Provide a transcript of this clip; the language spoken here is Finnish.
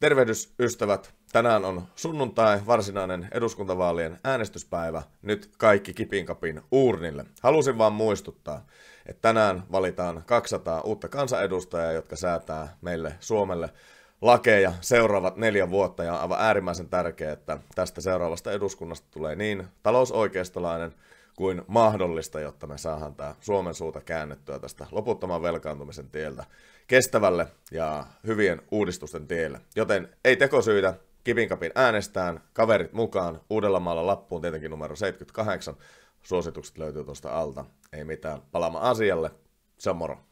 Tervehdys ystävät, tänään on sunnuntai, varsinainen eduskuntavaalien äänestyspäivä, nyt kaikki kipinkapin uurnille. Halusin vaan muistuttaa, että tänään valitaan 200 uutta kansanedustajaa, jotka säätää meille Suomelle lakeja seuraavat neljä vuotta ja on aivan äärimmäisen tärkeää, että tästä seuraavasta eduskunnasta tulee niin talousoikeistolainen, kuin mahdollista, jotta me saadaan tämä Suomen suuta käännettyä tästä loputtoman velkaantumisen tieltä kestävälle ja hyvien uudistusten tielle. Joten ei tekosyitä, kipinkapin äänestään, kaverit mukaan, Uudellamaalla lappuun tietenkin numero 78, suositukset löytyy tuosta alta, ei mitään, palaamaan asialle, se on moro.